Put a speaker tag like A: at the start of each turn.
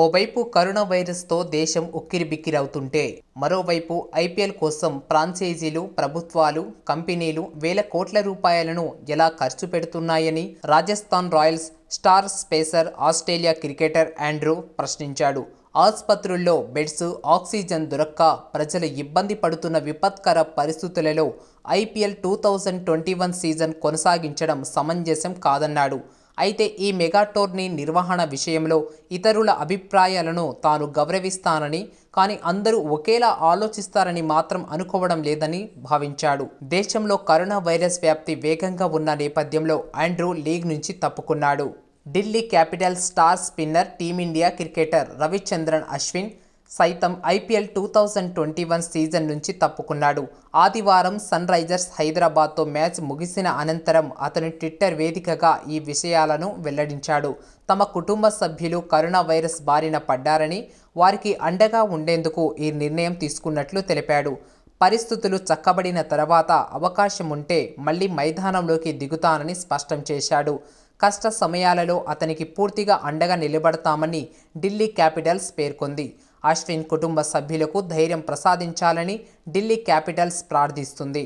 A: ఓవైపు కరోనా వైరస్తో దేశం ఉక్కిరిబిక్కిరవుతుంటే మరోవైపు ఐపీఎల్ కోసం ఫ్రాంచైజీలు ప్రభుత్వాలు కంపెనీలు వేల కోట్ల రూపాయలను ఎలా ఖర్చు పెడుతున్నాయని Rajasthan Royals star pacer Australia cricketer Andrew ప్రశ్నించాడు ఆసుపత్రుల్లో బెడ్స్ ఆక్సిజన్ దొరక్క ప్రజలు ఇబ్బంది పడుతున్న విపత్కర పరిస్థితులలో IPL two thousand twenty one season కొనసాగించడం సమంజసం కాదన్నాడు అయితే ఈ మెగా టోర్నీ నిర్వహణ విషయంలో ఇతరుల అభిప్రాయాలను తాను గౌరవిస్తానని కానీ అందరూ ఒకేలా ఆలోచిస్తారని మాత్రం అనుకోవడం లేదని భావించాడు దేశంలో కరోనా వైరస్ వ్యాప్తి వేగంగా ఉన్న నేపథ్యంలో ఆండ్రూ లీగ్ నుంచి తప్పుకున్నాడు Delhi capital star spinner team India cricketer Ravichandran Ashwin సైతం IPL two thousand twenty one season నుంచి తప్పుకున్నాడు ఆదివారం సన్ రైజర్స్ హైదరాబాద్తో మ్యాచ్ ముగిసిన అనంతరం అతను ట్విట్టర్ వేదికగా ఈ విషయాలను వెల్లడించాడు తమ కుటుంబ సభ్యులు కరోనా వైరస్ బారిన పడ్డారని వారికి అండగా ఉండేందుకు ఈ నిర్ణయం తీసుకున్నట్లు తెలిపాడు పరిస్థితులు చక్కబడిన తర్వాత అవకాశం ఉంటే మళ్ళీ మైదానంలోకి దిగుతానని స్పష్టం చేశాడు కష్ట సమయాలలో అతనికి పూర్తిగా అండగా నిలబడతామని ఢిల్లీ క్యాపిటల్స్ పేర్కొంది అశ్విన్ కుటుంబ సభ్యులకు ధైర్యం ప్రసాదించాలని ఢిల్లీ క్యాపిటల్స్ ప్రార్థిస్తుంది